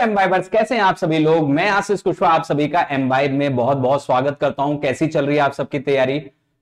M एम्बाइबर्स कैसे हैं आप सभी लोग मैं आशीष कुशवाहा आप सभी का एम एम्बाइब में बहुत बहुत स्वागत करता हूं कैसी चल रही है आप सबकी तैयारी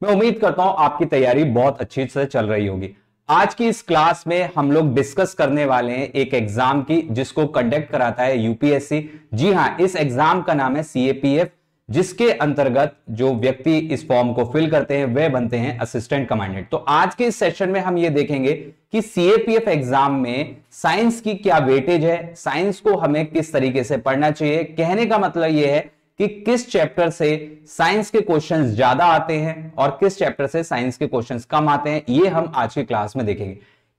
मैं उम्मीद करता हूं आपकी तैयारी बहुत अच्छी से चल रही होगी आज की इस क्लास में हम लोग डिस्कस करने वाले हैं एक एग्जाम की जिसको कंडक्ट कराता है यूपीएससी जी हाँ इस एग्जाम का नाम है सीएपीएफ जिसके अंतर्गत जो व्यक्ति इस फॉर्म को फिल करते हैं वह बनते हैं असिस्टेंट कमांडेंट तो आज के इस सेशन में हम ये देखेंगे कि सीएपीएफ एग्जाम में साइंस की क्या वेटेज है साइंस को हमें किस तरीके से पढ़ना चाहिए कहने का मतलब यह है कि किस चैप्टर से साइंस के क्वेश्चंस ज्यादा आते हैं और किस चैप्टर से साइंस के क्वेश्चंस कम आते हैं ये हम आज की क्लास में देखेंगे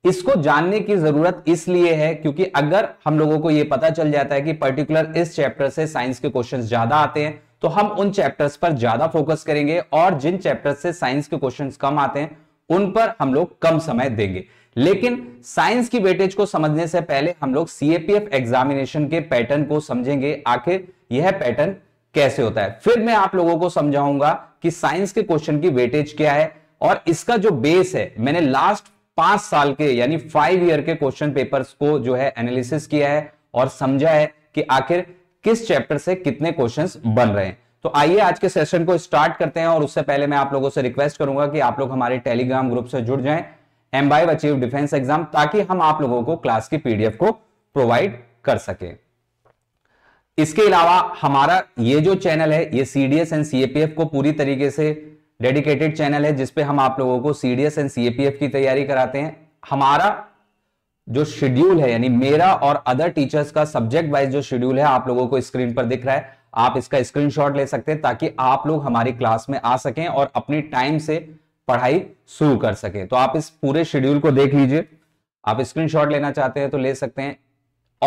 इसको जानने की जरूरत इसलिए है क्योंकि अगर हम लोगों को यह पता चल जाता है कि पर्टिकुलर इस चैप्टर से साइंस के क्वेश्चंस ज्यादा आते हैं तो हम उन चैप्टर्स पर ज्यादा फोकस करेंगे और जिन चैप्टर से साइंस के क्वेश्चन कम आते हैं उन पर हम लोग कम समय देंगे लेकिन साइंस की वेटेज को समझने से पहले हम लोग सीएपीएफ एग्जामिनेशन के पैटर्न को समझेंगे आखिर यह पैटर्न कैसे होता है फिर मैं आप लोगों को समझाऊंगा कि साइंस के क्वेश्चन की वेटेज क्या है और इसका जो बेस है मैंने लास्ट पांच साल के यानी फाइव ईयर के क्वेश्चन पेपर्स को जो है एनालिसिस किया है और समझा है कि आखिर किस चैप्टर से कितने क्वेश्चन बन रहे हैं तो आइए आज के सेशन को स्टार्ट करते हैं और उससे पहले मैं आप लोगों से रिक्वेस्ट करूंगा कि आप लोग हमारे टेलीग्राम ग्रुप से जुड़ जाए Embibe achieve defence exam ताकि हम आप लोगों को क्लास की पीडीएफ को प्रोवाइड कर सके इसके अलावा हमारा ये जो चैनल है ये सीडीएस एंड सीएपीएफ को पूरी तरीके से डेडिकेटेड चैनल है जिसपे हम आप लोगों को सीडीएस एंड सीएपीएफ की तैयारी कराते हैं हमारा जो शेड्यूल है यानी मेरा और अदर टीचर्स का सब्जेक्ट वाइज जो शेड्यूल है आप लोगों को स्क्रीन पर दिख रहा है आप इसका स्क्रीनशॉट ले सकते हैं ताकि आप लोग हमारी क्लास में आ सकें और अपने टाइम से पढ़ाई शुरू कर सकें तो आप इस पूरे शेड्यूल को देख लीजिए आप स्क्रीनशॉट लेना चाहते हैं तो ले सकते हैं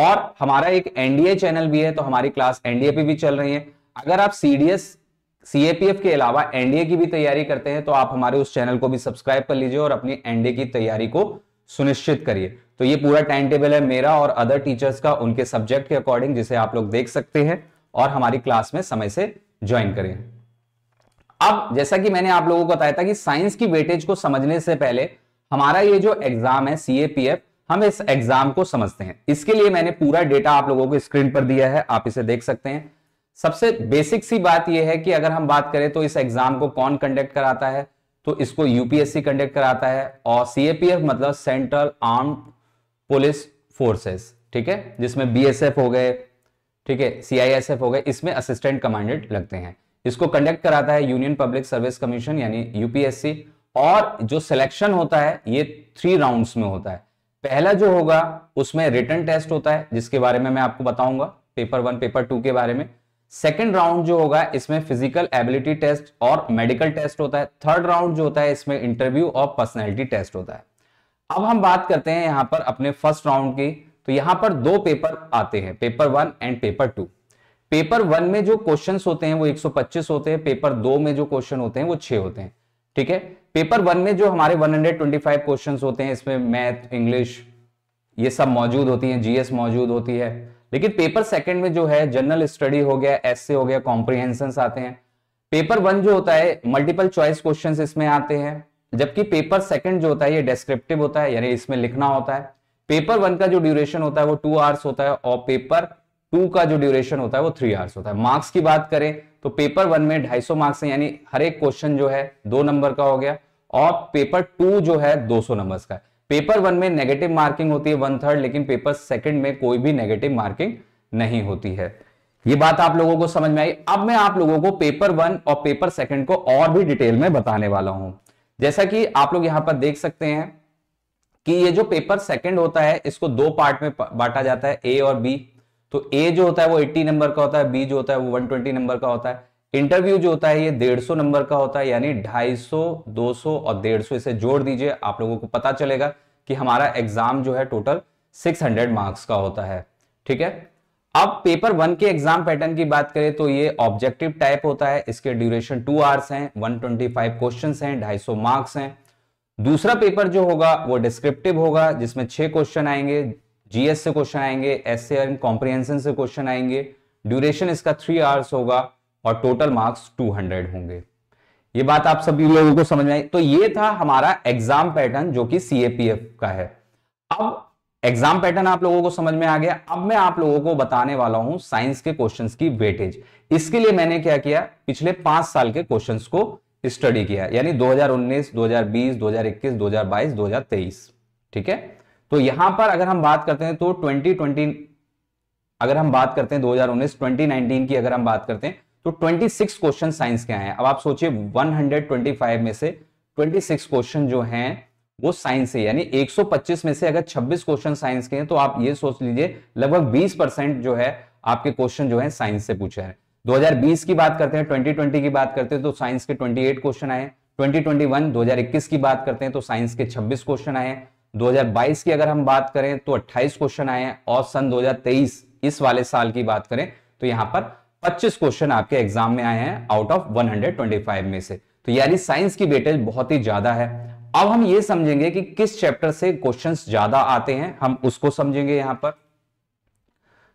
और हमारा एक एनडीए चैनल भी है तो हमारी क्लास एनडीए पे भी चल रही है अगर आप सीडीएस सीएपीएफ के अलावा एनडीए की भी तैयारी करते हैं तो आप हमारे उस चैनल को भी सब्सक्राइब कर लीजिए और अपनी एनडीए की तैयारी को सुनिश्चित करिए तो ये पूरा टाइम टेबल है मेरा और अदर टीचर्स का उनके सब्जेक्ट के अकॉर्डिंग जिसे आप लोग देख सकते हैं और हमारी क्लास में समय से ज्वाइन करें अब जैसा कि मैंने आप लोगों को बताया था कि साइंस की वेटेज को समझने से पहले हमारा ये जो एग्जाम है सी हम इस एग्जाम को समझते हैं इसके लिए मैंने पूरा डेटा आप लोगों को स्क्रीन पर दिया है आप इसे देख सकते हैं सबसे बेसिक सी बात यह है कि अगर हम बात करें तो इस एग्जाम को कौन कंडक्ट कराता है तो इसको यूपीएससी कंडक्ट कराता है और सीएपीएफ मतलब सेंट्रल आर्म पुलिस फोर्सेस ठीक है जिसमें बीएसएफ हो गए ठीक है सीआईएसएफ हो गए इसमें असिस्टेंट कमांडेंट लगते हैं इसको कंडक्ट कराता है यूनियन पब्लिक सर्विस कमीशन यानी यूपीएससी और जो सिलेक्शन होता है ये थ्री राउंड्स में होता है पहला जो होगा उसमें रिटर्न टेस्ट होता है जिसके बारे में मैं आपको बताऊंगा पेपर वन पेपर टू के बारे में सेकेंड राउंड जो होगा इसमें फिजिकल एबिलिटी टेस्ट और मेडिकल टेस्ट होता है थर्ड राउंड जो होता है इसमें इंटरव्यू और पर्सनैलिटी टेस्ट होता है अब हम बात करते हैं यहाँ पर अपने फर्स्ट राउंड की तो यहाँ पर दो पेपर आते हैं paper one and paper two paper one में जो क्वेश्चन होते हैं वो 125 होते हैं पेपर दो में जो क्वेश्चन होते हैं वो छह होते हैं ठीक है पेपर वन में जो हमारे 125 क्वेश्चंस होते हैं इसमें मैथ इंग्लिश ये सब मौजूद होती हैं जीएस मौजूद होती है लेकिन पेपर सेकंड में जो है जनरल स्टडी हो गया एसए हो गया कॉम्प्रिहेंशन आते हैं पेपर वन जो होता है मल्टीपल चॉइस क्वेश्चंस इसमें आते हैं जबकि पेपर सेकंड जो होता है ये डिस्क्रिप्टिव होता है यानी इसमें लिखना होता है पेपर वन का जो ड्यूरेशन होता है वो टू आवर्स होता है और पेपर टू का जो ड्यूरेशन होता है वो थ्री आवर्स होता है मार्क्स की बात करें तो पेपर वन में सौ मार्क्स है यानी हर एक क्वेश्चन जो है दो नंबर का हो गया और पेपर टू जो है सौ नंबर का है पेपर वन में नेगेटिव मार्किंग होती है वन थर्ड लेकिन पेपर सेकंड में कोई भी नेगेटिव मार्किंग नहीं होती है ये बात आप लोगों को समझ में आई अब मैं आप लोगों को पेपर वन और पेपर सेकंड को और भी डिटेल में बताने वाला हूं जैसा कि आप लोग यहां पर देख सकते हैं कि ये जो पेपर सेकंड होता है इसको दो पार्ट में बांटा जाता है ए और बी तो ए जो होता है वो 80 नंबर का होता है बी जो होता है वो 120 नंबर का होता है इंटरव्यू जो होता है ये डेढ़ सौ नंबर का होता है यानी ढाई सौ दो सौ और डेढ़ सौ इसे जोड़ दीजिए आप लोगों को पता चलेगा कि हमारा एग्जाम जो है टोटल सिक्स हंड्रेड मार्क्स का होता है ठीक है अब पेपर वन के एग्जाम पैटर्न की बात करें तो ये ऑब्जेक्टिव टाइप होता है इसके ड्यूरेशन टू आवर्स हैं क्वेश्चन है ढाई सौ मार्क्स हैं दूसरा पेपर जो होगा वो डिस्क्रिप्टिव होगा जिसमें छह क्वेश्चन आएंगे जीएस से क्वेश्चन आएंगे एस से कॉम्प्रिहेंशन से क्वेश्चन आएंगे ड्यूरेशन इसका थ्री आवर्स होगा और टोटल मार्क्स 200 होंगे ये बात आप सभी लोगों को समझ में आई तो ये था हमारा एग्जाम पैटर्न जो कि सीएपीएफ का है अब एग्जाम पैटर्न आप लोगों को समझ में आ गया अब मैं आप लोगों को बताने वाला हूं साइंस के क्वेश्चन की वेटेज इसके लिए मैंने क्या किया पिछले पांच साल के क्वेश्चन को स्टडी किया यानी 2019, 2020, 2021, 2022, 2023 ठीक है तो यहां पर अगर हम बात करते हैं तो 2020 अगर हम बात करते हैं 2019, 2019 की अगर हम बात करते हैं तो 26 क्वेश्चन साइंस के आए हैं अब आप सोचिए 125 में से 26 क्वेश्चन जो हैं वो साइंस से यानी 125 में से अगर 26 क्वेश्चन साइंस के हैं तो आप ये सोच लीजिए लगभग 20 परसेंट जो है आपके क्वेश्चन जो है साइंस से पूछे हैं 2020 की बात करते हैं 2020 की बात करते हैं तो साइंस के 28 क्वेश्चन आए 2021 2021 की बात करते हैं तो साइंस के 26 क्वेश्चन आए 2022 की अगर हम बात करें तो 28 क्वेश्चन आए और सन 2023 इस वाले साल की बात करें तो यहां पर 25 क्वेश्चन आपके एग्जाम में आए हैं आउट ऑफ 125 में से तो यानी साइंस की वेटेज बहुत ही ज्यादा है अब हम ये समझेंगे कि किस चैप्टर से क्वेश्चंस ज्यादा आते हैं हम उसको समझेंगे यहां पर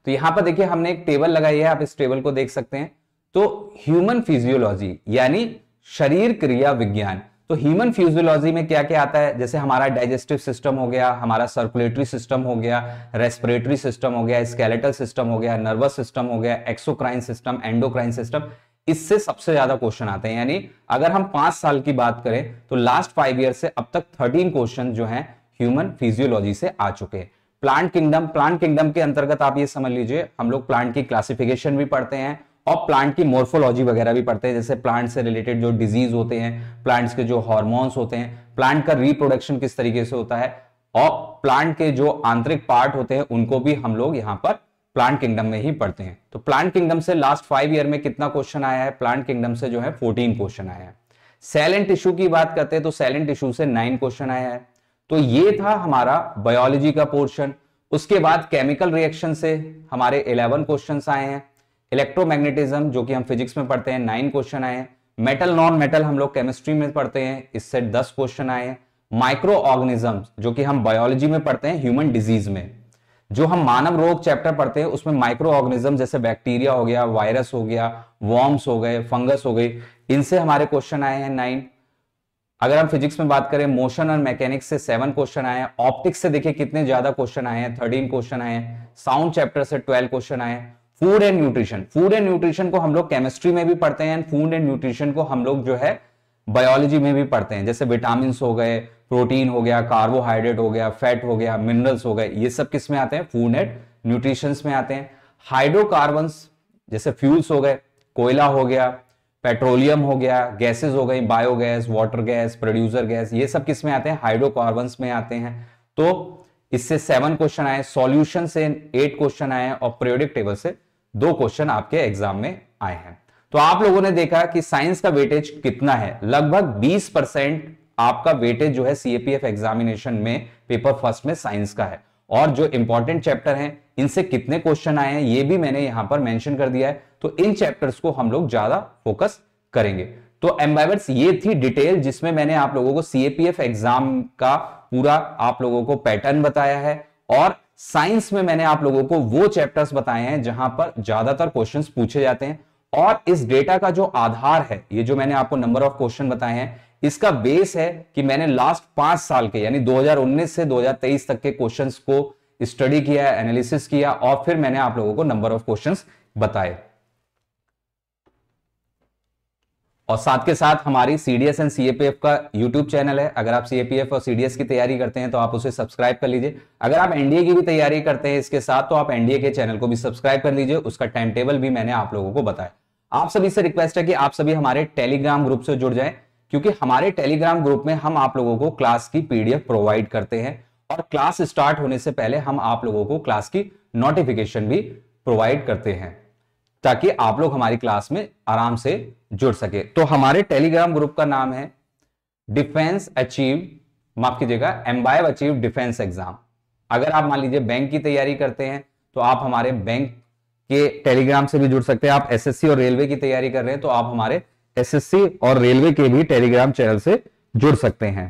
तो यहां पर देखिए हमने एक टेबल लगाई है आप इस टेबल को देख सकते हैं तो ह्यूमन फिजियोलॉजी यानी शरीर क्रिया विज्ञान तो ह्यूमन फ्यूजियोलॉजी में क्या क्या आता है जैसे हमारा डाइजेस्टिव सिस्टम हो गया हमारा सर्कुलेटरी सिस्टम हो गया रेस्पिरेटरी सिस्टम हो गया स्केलेटल सिस्टम हो गया नर्वस सिस्टम हो गया एक्सोक्राइन सिस्टम एंडोक्राइन सिस्टम इससे सबसे ज्यादा क्वेश्चन आते हैं यानी अगर हम पांच साल की बात करें तो लास्ट फाइव ईयर से अब तक थर्टीन क्वेश्चन जो है ह्यूमन फिजियोलॉजी से आ चुके हैं प्लांट किंगडम प्लांट किंगडम के अंतर्गत आप ये समझ लीजिए हम लोग प्लांट की क्लासिफिकेशन भी पढ़ते हैं और प्लांट की मोर्फोलॉजी वगैरह भी पढ़ते हैं जैसे प्लांट से रिलेटेड जो डिजीज होते हैं प्लांट्स के जो हॉर्मोन्स होते हैं प्लांट का रिप्रोडक्शन किस तरीके से होता है और प्लांट के जो आंतरिक पार्ट होते हैं उनको भी हम लोग यहाँ पर प्लांट किंगडम में ही पढ़ते हैं तो प्लांट किंगडम से लास्ट फाइव ईयर में कितना क्वेश्चन आया है प्लांट किंगडम से जो है फोर्टीन क्वेश्चन आया है सैलेंट एंड टिश्यू की बात करते हैं तो सैलेंट एंड टिश्यू से नाइन क्वेश्चन आया है तो ये था हमारा बायोलॉजी का पोर्शन उसके बाद केमिकल रिएक्शन से हमारे इलेवन क्वेश्चन आए हैं इलेक्ट्रोमैग्नेटिज्म जो कि हम फिजिक्स में पढ़ते हैं नाइन क्वेश्चन आए मेटल नॉन मेटल हम लोग केमिस्ट्री में पढ़ते हैं इससे दस क्वेश्चन आए हैं माइक्रो ऑर्गेनिज्म जो कि हम बायोलॉजी में पढ़ते हैं ह्यूमन डिजीज में जो हम मानव रोग चैप्टर पढ़ते हैं उसमें माइक्रो ऑर्गेनिज्म जैसे बैक्टीरिया हो गया वायरस हो गया वॉर्म्स हो गए फंगस हो गई इनसे हमारे क्वेश्चन आए हैं नाइन अगर हम फिजिक्स में बात करें मोशन और मैकेनिक्स से सेवन क्वेश्चन आए हैं ऑप्टिक्स से देखिए कितने ज्यादा क्वेश्चन आए हैं थर्टीन क्वेश्चन आए हैं साउंड चैप्टर से ट्वेल्व क्वेश्चन आए हैं food and nutrition food and nutrition को हम लोग केमिस्ट्री में भी पढ़ते हैं फूड एंड न्यूट्रिशन को हम लोग जो है बायोलॉजी में भी पढ़ते हैं जैसे विटामिन हो गए प्रोटीन हो गया कार्बोहाइड्रेट हो गया फैट हो गया मिनरल्स हो गए ये सब किस में आते हैं फूड एंड न्यूट्रिशन में आते हैं हाइड्रोकार्बन जैसे फ्यूल्स हो गए कोयला हो गया पेट्रोलियम हो गया गैसेस हो गई biogas water gas producer gas ये सब किस में आते हैं हाइड्रोकार्बन में आते हैं तो इससे सेवन क्वेश्चन आए सॉल्यूशन से एट क्वेश्चन आए और पीरियोडिक टेबल से दो क्वेश्चन आपके एग्जाम में आए हैं तो आप लोगों ने देखा कि साइंस का वेटेज कितना है लगभग 20 परसेंट आपका वेटेज जो है सीएपीएफ एग्जामिनेशन में पेपर फर्स्ट में साइंस का है और जो इंपॉर्टेंट चैप्टर हैं इनसे कितने क्वेश्चन आए हैं ये भी मैंने यहां पर मेंशन कर दिया है तो इन चैप्टर्स को हम लोग ज्यादा फोकस करेंगे तो एम्बाइवर्स ये थी डिटेल जिसमें मैंने आप लोगों को सीएपीएफ एग्जाम का पूरा आप लोगों को पैटर्न बताया है और साइंस में मैंने आप लोगों को वो चैप्टर्स बताए हैं जहां पर ज्यादातर क्वेश्चन पूछे जाते हैं और इस डेटा का जो आधार है ये जो मैंने आपको नंबर ऑफ क्वेश्चन बताए हैं इसका बेस है कि मैंने लास्ट पांच साल के यानी 2019 से 2023 तक के क्वेश्चंस को स्टडी किया एनालिसिस किया और फिर मैंने आप लोगों को नंबर ऑफ क्वेश्चंस बताए और साथ के साथ हमारी C D S and C का यूट्यूब चैनल है अगर आप सी और सी की तैयारी करते हैं तो आप उसे सब्सक्राइब कर लीजिए अगर आप एनडीए की भी तैयारी करते हैं इसके साथ तो आप एनडीए के चैनल को भी सब्सक्राइब कर लीजिए उसका टाइम टेबल भी मैंने आप लोगों को बताया आप सभी से रिक्वेस्ट है कि आप सभी हमारे टेलीग्राम ग्रुप से जुड़ जाए क्योंकि हमारे टेलीग्राम ग्रुप में हम आप लोगों को क्लास की पीडीएफ प्रोवाइड करते हैं और क्लास स्टार्ट होने से पहले हम आप लोगों को क्लास की नोटिफिकेशन भी प्रोवाइड करते हैं ताकि आप लोग हमारी क्लास में आराम से जुड़ सके तो हमारे टेलीग्राम ग्रुप का नाम है डिफेंस अचीव माफ कीजिएगा एम्बाइव अचीव डिफेंस एग्जाम अगर आप मान लीजिए बैंक की तैयारी करते हैं तो आप हमारे बैंक के टेलीग्राम से भी जुड़ सकते हैं आप एसएससी और रेलवे की तैयारी कर रहे हैं तो आप हमारे एसएससी और रेलवे के भी टेलीग्राम चैनल से जुड़ सकते हैं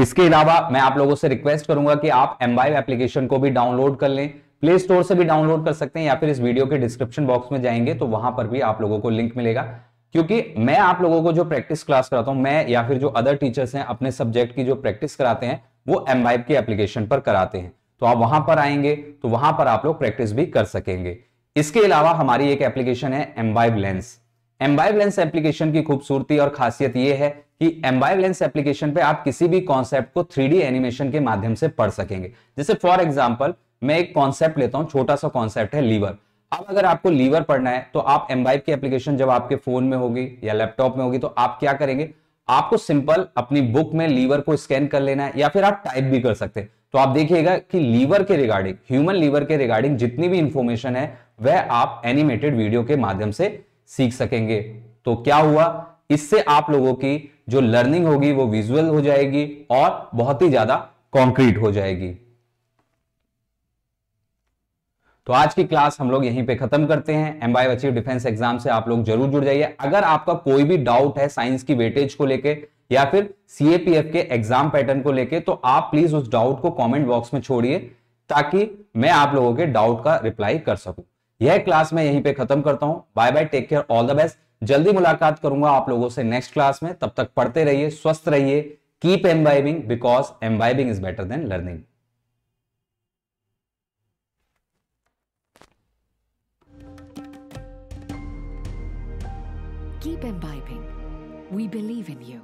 इसके अलावा मैं आप लोगों से रिक्वेस्ट करूंगा कि आप एम्बाइव एप्लीकेशन को भी डाउनलोड कर लें प्ले स्टोर से भी डाउनलोड कर सकते हैं या फिर इस वीडियो के डिस्क्रिप्शन बॉक्स में जाएंगे तो वहां पर भी आप लोगों को लिंक मिलेगा क्योंकि मैं आप लोगों को जो प्रैक्टिस क्लास कराता हूं मैं या फिर जो अदर टीचर्स हैं अपने सब्जेक्ट की जो प्रैक्टिस कराते हैं वो एम के एप्लीकेशन पर कराते हैं तो आप वहां पर आएंगे तो वहां पर आप लोग प्रैक्टिस भी कर सकेंगे इसके अलावा हमारी एक एप्लीकेशन है Embibe lens Embibe lens application की खूबसूरती और खासियत यह है कि एम्बाइव लेंस एप्लीकेशन पर आप किसी भी कॉन्सेप्ट को थ्री एनिमेशन के माध्यम से पढ़ सकेंगे जैसे फॉर एग्जाम्पल मैं एक कॉन्सेप्ट लेता हूँ छोटा सा कॉन्सेप्ट है लीवर अब अगर आपको लीवर पढ़ना है तो आप एम्बाइव की एप्लीकेशन जब आपके फोन में होगी या लैपटॉप में होगी तो आप क्या करेंगे आपको सिंपल अपनी बुक में लीवर को स्कैन कर लेना है या फिर आप टाइप भी कर सकते हैं तो आप देखिएगा कि लीवर के रिगार्डिंग ह्यूमन लीवर के रिगार्डिंग जितनी भी इंफॉर्मेशन है वह आप एनिमेटेड वीडियो के माध्यम से सीख सकेंगे तो क्या हुआ इससे आप लोगों की जो लर्निंग होगी वो विजुअल हो जाएगी और बहुत ही ज्यादा कॉन्क्रीट हो जाएगी तो आज की क्लास हम लोग यहीं पे खत्म करते हैं Embibe achieve defence exam से आप लोग जरूर जुड़ जाइए अगर आपका कोई भी डाउट है साइंस की वेटेज को लेके या फिर सीएपीएफ के एग्जाम पैटर्न को लेके तो आप प्लीज उस डाउट को कमेंट बॉक्स में छोड़िए ताकि मैं आप लोगों के डाउट का रिप्लाई कर सकूं यह क्लास मैं यहीं पर खत्म करता हूं bye bye take care all the best जल्दी मुलाकात करूंगा आप लोगों से नेक्स्ट क्लास में तब तक पढ़ते रहिए स्वस्थ रहिए keep embibing because embibing is better than learning We believe in you.